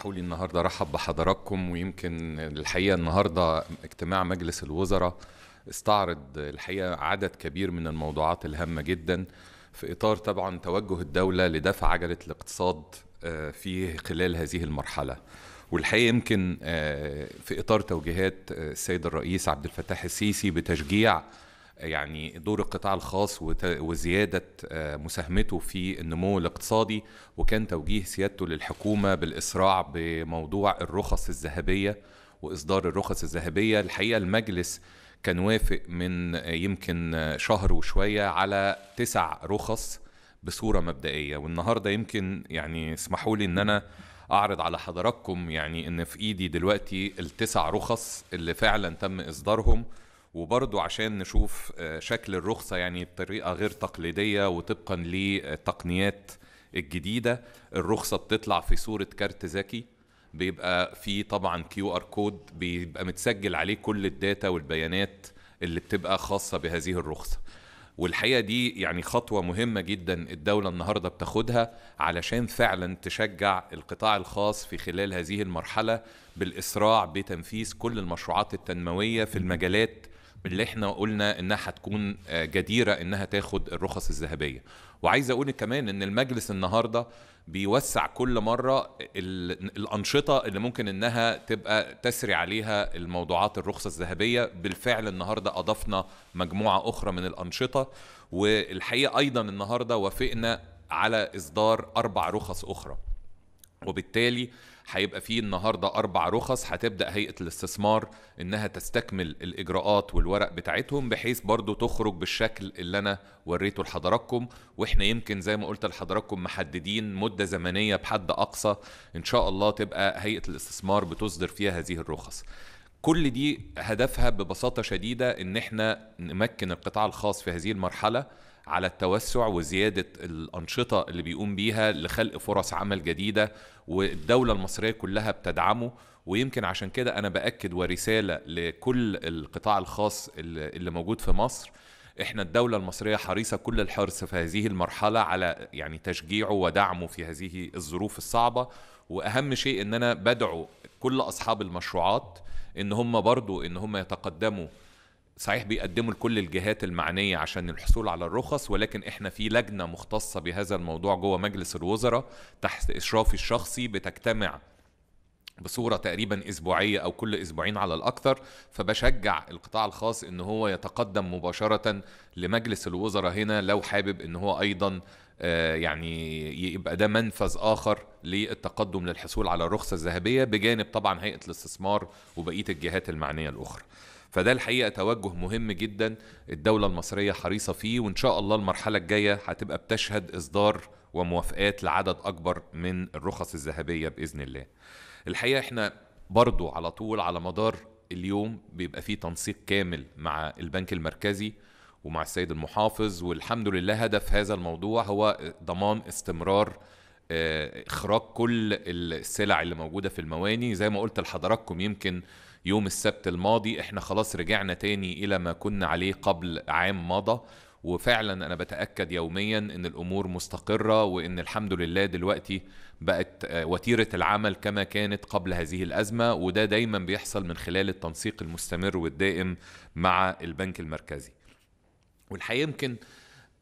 اسمحوا لي النهارده ارحب بحضراتكم ويمكن الحقيقه النهارده اجتماع مجلس الوزراء استعرض الحقيقه عدد كبير من الموضوعات الهامه جدا في اطار طبعا توجه الدوله لدفع عجله الاقتصاد آه، في خلال هذه المرحله والحقيقه يمكن آه، في اطار توجيهات آه، السيد الرئيس عبد الفتاح السيسي بتشجيع يعني دور القطاع الخاص وزيادة آه، مساهمته في النمو الاقتصادي وكان توجيه سيادته للحكومة بالإسراع بموضوع الرخص الذهبية وإصدار الرخص الذهبية الحقيقة المجلس كان وافق من يمكن شهر وشوية على تسع رخص بصورة مبدئية والنهاردة يمكن يعني اسمحوا لي إن أنا اعرض على حضراتكم يعني ان في ايدي دلوقتي التسع رخص اللي فعلا تم اصدارهم وبرضو عشان نشوف آه، شكل الرخصة يعني بطريقة غير تقليدية وطبقا للتقنيات الجديدة الرخصة بتطلع في صورة كارت ذكي بيبقى فيه طبعا كيو ار كود بيبقى متسجل عليه كل الداتا والبيانات اللي بتبقى خاصة بهذه الرخصة والحقيقه دي يعني خطوه مهمه جدا الدوله النهارده بتاخدها علشان فعلا تشجع القطاع الخاص في خلال هذه المرحله بالاسراع بتنفيذ كل المشروعات التنمويه في المجالات اللي احنا قلنا انها هتكون آه، جديره انها تاخد الرخص الذهبيه وعايز اقول كمان ان المجلس النهارده بيوسع كل مره الانشطه اللي ممكن انها تبقى تسري عليها الموضوعات الرخصه الذهبيه بالفعل النهارده اضفنا مجموعه اخرى من الانشطه والحقيقه ايضا النهارده وافقنا على اصدار اربع رخص اخرى وبالتالي هيبقى فيه النهارده اربع رخص هتبدا هيئه الاستثمار انها تستكمل الاجراءات والورق بتاعتهم بحيث برضو تخرج بالشكل اللي انا وريته لحضراتكم واحنا يمكن زي ما قلت لحضراتكم محددين مده زمنيه بحد اقصى ان شاء الله تبقى هيئه الاستثمار بتصدر فيها هذه الرخص كل دي هدفها ببساطه شديده ان احنا نمكن القطاع الخاص في هذه المرحله على التوسع وزياده الانشطه اللي بيقوم بيها لخلق فرص عمل جديده والدوله المصريه كلها بتدعمه ويمكن عشان كده انا باكد ورساله لكل القطاع الخاص اللي موجود في مصر احنا الدوله المصريه حريصه كل الحرص في هذه المرحله على يعني تشجيعه ودعمه في هذه الظروف الصعبه واهم شيء ان انا بدعو كل اصحاب المشروعات ان هم برضو ان هم يتقدموا صحيح بيقدموا لكل الجهات المعنية عشان الحصول على الرخص ولكن احنا في لجنة مختصة بهذا الموضوع جوه مجلس الوزراء تحت إشرافي الشخصي بتجتمع بصوره تقريبا اسبوعيه او كل اسبوعين على الاكثر فبشجع القطاع الخاص ان هو يتقدم مباشره لمجلس الوزراء هنا لو حابب ان هو ايضا آه، يعني يبقى ده منفذ اخر للتقدم للحصول على الرخصه الذهبيه بجانب طبعا هيئه الاستثمار وبقيه الجهات المعنيه الاخرى فده الحقيقه توجه مهم جدا الدوله المصريه حريصه فيه وان شاء الله المرحله الجايه هتبقى بتشهد اصدار وموافقات لعدد اكبر من الرخص الذهبيه باذن الله الحقيقه احنا برضو على طول على مدار اليوم بيبقى فيه تنسيق كامل مع البنك المركزي ومع السيد المحافظ والحمد لله هدف هذا الموضوع هو ضمان استمرار آه، اخراج كل السلع اللي موجوده في المواني زي ما قلت لحضراتكم يمكن يوم السبت الماضي احنا خلاص رجعنا تاني الى ما كنا عليه قبل عام مضى وفعلا انا بتاكد يوميا ان الامور مستقره وان الحمد لله دلوقتي بقت آه، وتيره العمل كما كانت قبل هذه الازمه وده دايما بيحصل من خلال التنسيق المستمر والدائم مع البنك المركزي والحقيقه يمكن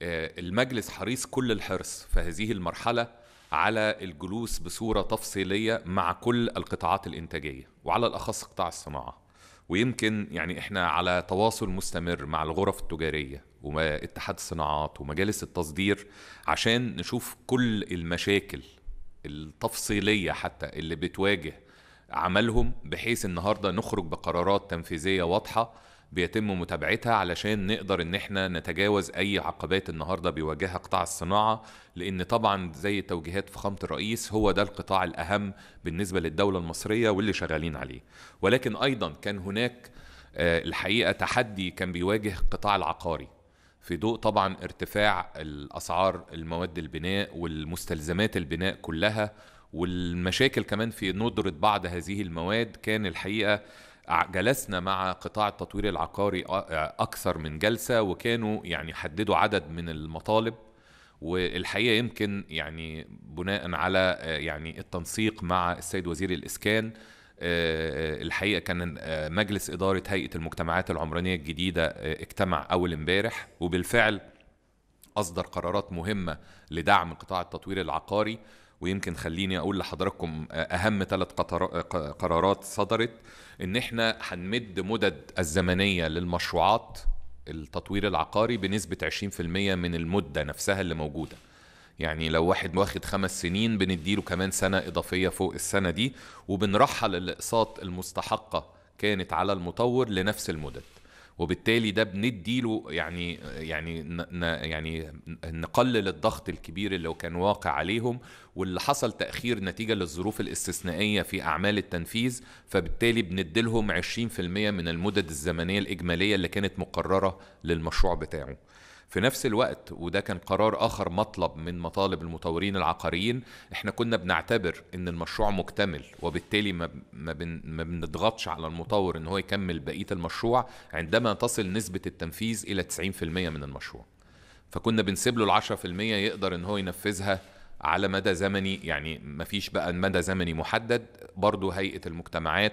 آه، المجلس حريص كل الحرص في هذه المرحله على الجلوس بصوره تفصيليه مع كل القطاعات الانتاجيه وعلى الاخص قطاع الصناعه ويمكن يعني احنا على تواصل مستمر مع الغرف التجاريه واتحاد الصناعات ومجالس التصدير عشان نشوف كل المشاكل التفصيليه حتى اللي بتواجه عملهم بحيث النهارده نخرج بقرارات تنفيذيه واضحه بيتم متابعتها علشان نقدر ان احنا نتجاوز اي عقبات النهارده بيواجهها قطاع الصناعه لان طبعا زي التوجيهات في خامه الرئيس هو ده القطاع الاهم بالنسبه للدوله المصريه واللي شغالين عليه ولكن ايضا كان هناك آه، الحقيقه تحدي كان بيواجه القطاع العقاري في ضوء طبعا ارتفاع الاسعار المواد البناء والمستلزمات البناء كلها والمشاكل كمان في ندره بعض هذه المواد كان الحقيقه جلسنا مع قطاع التطوير العقاري اكثر من جلسه وكانوا يعني حددوا عدد من المطالب والحقيقه يمكن يعني بناء على آه، يعني التنسيق مع السيد وزير الاسكان آه، آه، الحقيقه كان مجلس اداره هيئه المجتمعات العمرانيه الجديده اجتمع اول امبارح وبالفعل اصدر قرارات مهمه لدعم قطاع التطوير العقاري ويمكن خليني اقول لحضراتكم آه، اهم ثلاث آه، قرارات صدرت ان احنا هنمد مدد الزمنيه للمشروعات التطوير العقاري بنسبه 20% من المده نفسها اللي موجوده يعني لو واحد واخد خمس سنين بنديله كمان سنة إضافية فوق السنة دي وبنرحل الأقساط المستحقة كانت على المطور لنفس المدد وبالتالي ده بنديله يعني يعني يعني نقلل الضغط الكبير اللي كان واقع عليهم واللي حصل تاخير نتيجه للظروف الاستثنائيه في اعمال التنفيذ فبالتالي بنديلهم 20% من المدد الزمنيه الاجماليه اللي كانت مقرره للمشروع بتاعه في نفس الوقت وده كان قرار آخر مطلب من مطالب المطورين العقاريين احنا كنا بنعتبر ان المشروع مكتمل وبالتالي ما, بن ما بنضغطش على المطور ان هو يكمل بقية المشروع عندما تصل نسبة التنفيذ إلى 90% من المشروع فكنا بنسيب له ال 10% يقدر ان هو ينفذها على مدى زمني يعني ما فيش بقى مدى زمني محدد برضو هيئة المجتمعات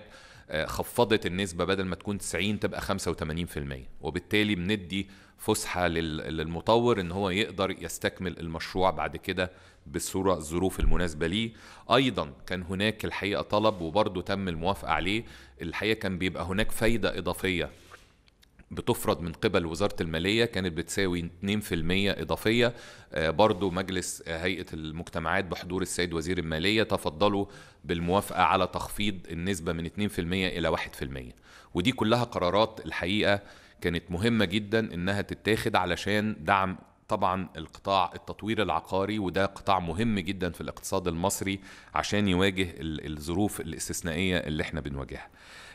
آه، خفضت النسبة بدل ما تكون 90 تبقى 85% وبالتالي بندي فسحة للمطور ان هو يقدر يستكمل المشروع بعد كده بالصورة الظروف المناسبة ليه أيضا كان هناك الحقيقة طلب وبرضه تم الموافقة عليه الحقيقة كان بيبقى هناك فايدة إضافية بتفرض من قبل وزارة المالية كانت بتساوي 2% إضافية آه، برضو مجلس آه، هيئة المجتمعات بحضور السيد وزير المالية تفضلوا بالموافقة على تخفيض النسبة من 2% إلى 1% ودي كلها قرارات الحقيقة كانت مهمة جدا إنها تتاخد علشان دعم طبعا القطاع التطوير العقاري وده قطاع مهم جدا في الاقتصاد المصري عشان يواجه الظروف الاستثنائية اللي احنا بنواجهها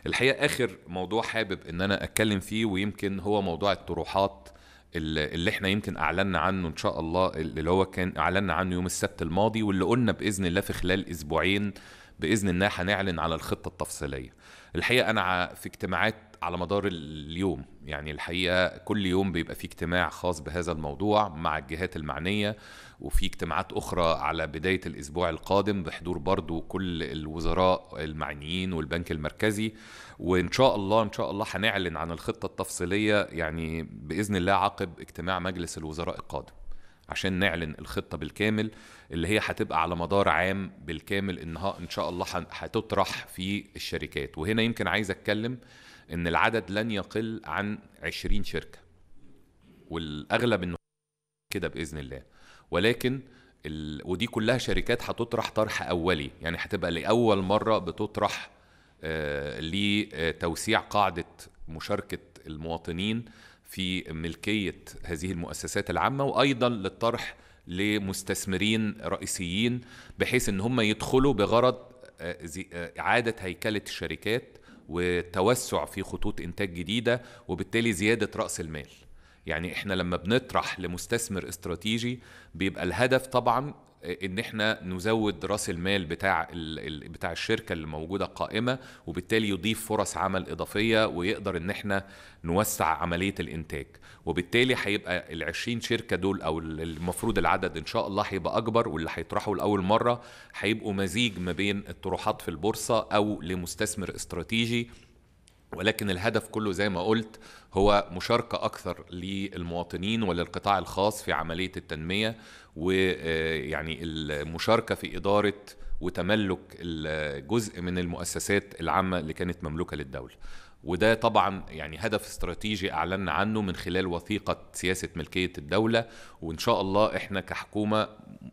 الحقيقه اخر موضوع حابب ان انا اتكلم فيه ويمكن هو موضوع الطروحات اللي احنا يمكن اعلنا عنه ان شاء الله اللي هو كان اعلنا عنه يوم السبت الماضي واللي قلنا باذن الله في خلال اسبوعين باذن الله هنعلن على الخطه التفصيليه الحقيقه انا في اجتماعات على مدار اليوم يعني الحقيقه كل يوم بيبقى في اجتماع خاص بهذا الموضوع مع الجهات المعنيه وفي اجتماعات اخرى على بدايه الاسبوع القادم بحضور برضو كل الوزراء المعنيين والبنك المركزي وان شاء الله ان شاء الله هنعلن عن الخطه التفصيليه يعني باذن الله عقب اجتماع مجلس الوزراء القادم عشان نعلن الخطه بالكامل اللي هي هتبقى على مدار عام بالكامل انها ان شاء الله هتطرح في الشركات وهنا يمكن عايز اتكلم ان العدد لن يقل عن 20 شركه والاغلب انه كده باذن الله ولكن ال... ودي كلها شركات هتطرح طرح اولي يعني هتبقى لاول مره بتطرح آه، لتوسيع قاعده مشاركه المواطنين في ملكيه هذه المؤسسات العامه وايضا للطرح لمستثمرين رئيسيين بحيث ان هم يدخلوا بغرض آه، آه، اعاده هيكله الشركات وتوسع في خطوط انتاج جديده وبالتالي زياده راس المال يعني احنا لما بنطرح لمستثمر استراتيجي بيبقى الهدف طبعا ان احنا نزود راس المال بتاع بتاع الشركه اللي موجوده قائمه وبالتالي يضيف فرص عمل اضافيه ويقدر ان احنا نوسع عمليه الانتاج وبالتالي هيبقى ال 20 شركه دول او المفروض العدد ان شاء الله هيبقى اكبر واللي هيطرحوا لاول مره هيبقوا مزيج ما بين الطروحات في البورصه او لمستثمر استراتيجي ولكن الهدف كله زي ما قلت هو مشاركة أكثر للمواطنين وللقطاع الخاص في عملية التنمية ويعني آه، المشاركة في إدارة وتملك الجزء من المؤسسات العامة اللي كانت مملوكة للدولة وده طبعا يعني هدف استراتيجي اعلنا عنه من خلال وثيقه سياسه ملكيه الدوله وان شاء الله احنا كحكومه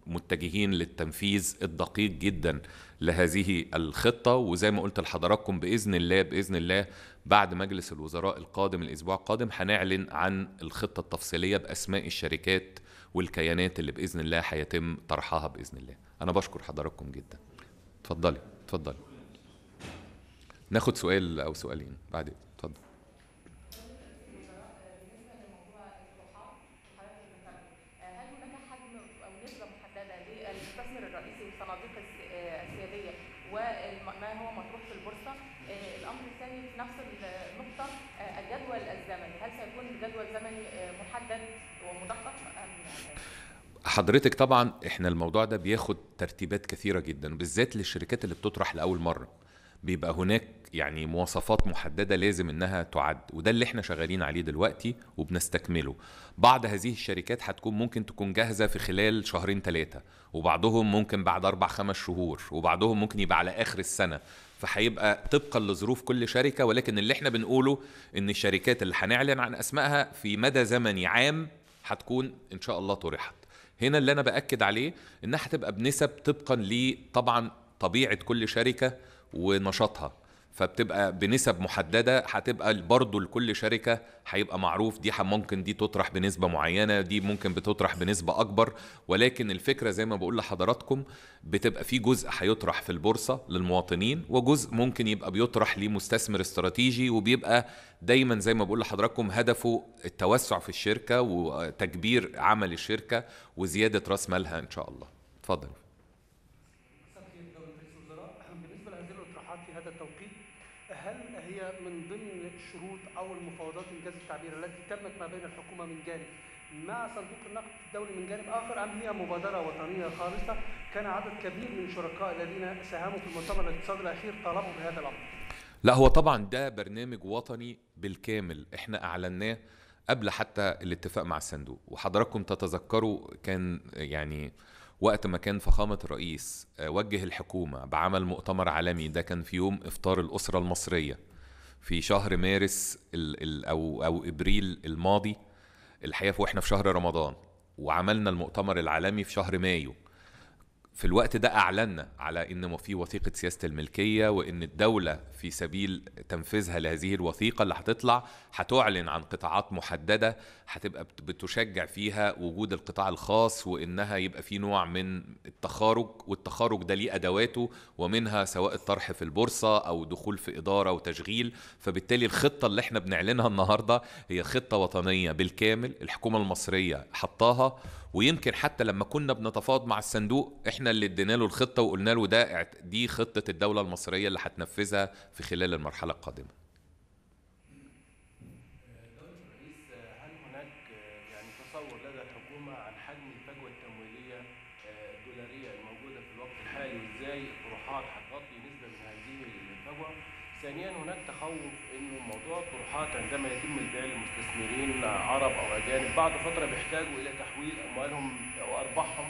متجهين للتنفيذ الدقيق جدا لهذه الخطه وزي ما قلت لحضراتكم باذن الله باذن الله بعد مجلس الوزراء القادم الاسبوع القادم هنعلن عن الخطه التفصيليه باسماء الشركات والكيانات اللي باذن الله هيتم طرحها باذن الله انا بشكر حضراتكم جدا اتفضلي اتفضلي ناخد سؤال او سؤالين بعدين اتفضل وما هو مطروح في البورصه الامر الثاني في نفس النقطه الجدول الزمني هل سيكون محدد ومدقق ام حضرتك طبعا احنا الموضوع ده بياخد ترتيبات كثيره جدا بالذات للشركات اللي بتطرح لاول مره بيبقى هناك يعني مواصفات محدده لازم انها تعد وده اللي احنا شغالين عليه دلوقتي وبنستكمله بعض هذه الشركات هتكون ممكن تكون جاهزه في خلال شهرين ثلاثه وبعضهم ممكن بعد اربع خمس شهور وبعضهم ممكن يبقى على اخر السنه فهيبقى طبقا لظروف كل شركه ولكن اللي احنا بنقوله ان الشركات اللي هنعلن عن اسمائها في مدى زمني عام هتكون ان شاء الله طرحت هنا اللي انا باكد عليه انها هتبقى بنسب طبقا لطبعا طبيعه كل شركه ونشاطها فبتبقى بنسب محدده هتبقى برضه لكل شركه هيبقى معروف دي ممكن دي تطرح بنسبه معينه دي ممكن بتطرح بنسبه اكبر ولكن الفكره زي ما بقول لحضراتكم بتبقى في جزء هيطرح في البورصه للمواطنين وجزء ممكن يبقى بيطرح لمستثمر استراتيجي وبيبقى دايما زي ما بقول لحضراتكم هدفه التوسع في الشركه وتكبير عمل الشركه وزياده راس مالها ان شاء الله اتفضل هل هي من ضمن الشروط او المفاوضات انجاز التعبير التي تمت ما بين الحكومه من جانب مع صندوق النقد الدولي من جانب اخر ام هي مبادره وطنيه خالصه كان عدد كبير من الشركاء الذين ساهموا في المؤتمر الاقتصادي الاخير طلبوا بهذا الامر؟ لا هو طبعا ده برنامج وطني بالكامل احنا اعلناه قبل حتى الاتفاق مع الصندوق وحضراتكم تتذكروا كان يعني آه وقت ما كان فخامة الرئيس آه، وجه الحكومة بعمل مؤتمر عالمي ده كان في يوم إفطار الأسرة المصرية في شهر مارس ال ال أو أو إبريل الماضي الحقيقة واحنا في شهر رمضان وعملنا المؤتمر العالمي في شهر مايو في الوقت ده اعلنا على ان في وثيقه سياسه الملكيه وان الدوله في سبيل تنفيذها لهذه الوثيقه اللي هتطلع هتعلن عن قطاعات محدده هتبقى بتشجع فيها وجود القطاع الخاص وانها يبقى في نوع من التخارج والتخارج ده ليه ادواته ومنها سواء الطرح في البورصه او دخول في اداره وتشغيل فبالتالي الخطه اللي احنا بنعلنها النهارده هي خطه وطنيه بالكامل الحكومه المصريه حطاها ويمكن حتى لما كنا بنتفاوض مع الصندوق احنا اللي ادينا له الخطه وقلنا له ده دي خطه الدوله المصريه اللي هتنفذها في خلال المرحله القادمه يعني آه، الدولاريه الموجوده في الوقت الحالي وازاي الطروحات هتغطي نسبه من هذه الفجوه ثانيا هناك تخوف انه موضوع الطروحات عندما يتم البيع لمستثمرين عرب او اجانب بعد فتره بيحتاجوا الى تحويل اموالهم او ارباحهم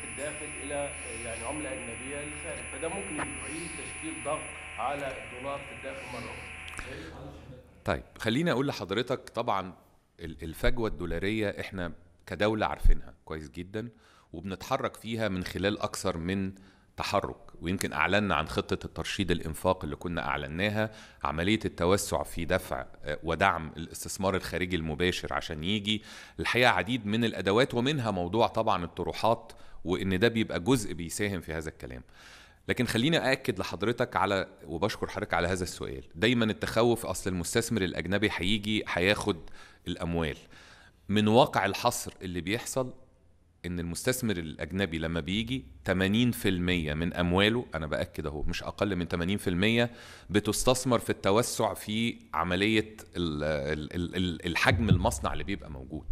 في الداخل الى يعني عمله اجنبيه للخارج فده ممكن يعيد تشكيل ضغط على الدولار في الداخل مره اخرى. طيب خليني اقول لحضرتك طبعا الفجوه الدولاريه احنا كدوله عارفينها كويس جدا وبنتحرك فيها من خلال اكثر من تحرك ويمكن اعلنا عن خطه الترشيد الانفاق اللي كنا اعلناها عمليه التوسع في دفع آه، ودعم الاستثمار الخارجي المباشر عشان يجي الحقيقه عديد من الادوات ومنها موضوع طبعا الطروحات وان ده بيبقى جزء بيساهم في هذا الكلام لكن خليني أأكد لحضرتك على وبشكر حضرتك على هذا السؤال دايما التخوف أصل المستثمر الأجنبي هيجي هياخد الأموال من واقع الحصر اللي بيحصل ان المستثمر الاجنبي لما بيجي 80% من امواله انا باكد اهو مش اقل من 80% بتستثمر في التوسع في عمليه الحجم المصنع اللي بيبقى موجود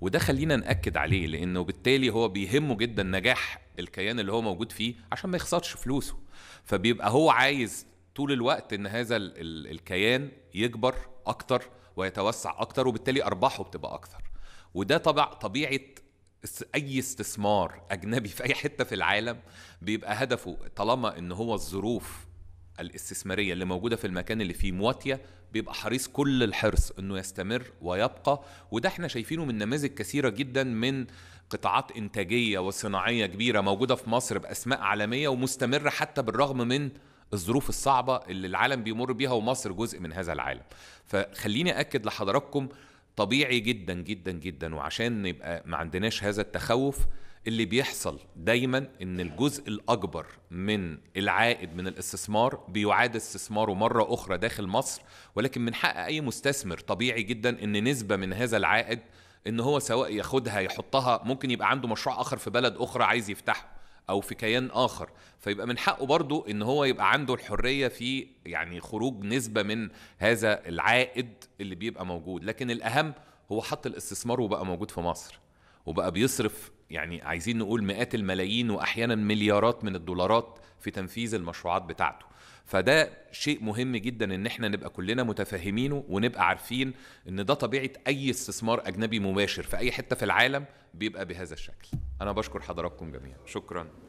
وده خلينا ناكد عليه لانه بالتالي هو بيهمه جدا نجاح الكيان اللي هو موجود فيه عشان ما يخسرش فلوسه فبيبقى هو عايز طول الوقت ان هذا الكيان يكبر اكتر ويتوسع اكتر وبالتالي ارباحه بتبقى اكتر وده طبع طبيعه اي استثمار اجنبي في اي حته في العالم بيبقى هدفه طالما ان هو الظروف الاستثماريه اللي موجوده في المكان اللي فيه مواتيه بيبقى حريص كل الحرص انه يستمر ويبقى وده احنا شايفينه من نماذج كثيره جدا من قطاعات انتاجيه وصناعيه كبيره موجوده في مصر باسماء عالميه ومستمره حتى بالرغم من الظروف الصعبه اللي العالم بيمر بيها ومصر جزء من هذا العالم فخليني اكد لحضراتكم طبيعي جدا جدا جدا وعشان نبقى ما عندناش هذا التخوف اللي بيحصل دايما ان الجزء الاكبر من العائد من الاستثمار بيعاد استثماره مره اخرى داخل مصر ولكن من حق اي مستثمر طبيعي جدا ان نسبه من هذا العائد ان هو سواء ياخدها يحطها ممكن يبقى عنده مشروع اخر في بلد اخرى عايز يفتحه او في كيان اخر فيبقى من حقه برضه ان هو يبقى عنده الحريه في يعني خروج نسبه من هذا العائد اللي بيبقى موجود لكن الاهم هو حط الاستثمار وبقى موجود في مصر وبقى بيصرف يعني عايزين نقول مئات الملايين واحيانا مليارات من الدولارات في تنفيذ المشروعات بتاعته فده شيء مهم جدا ان احنا نبقى كلنا متفاهمينه ونبقى عارفين ان ده طبيعه اي استثمار اجنبي مباشر في اي حته في العالم بيبقى بهذا الشكل انا بشكر حضراتكم جميعا شكرا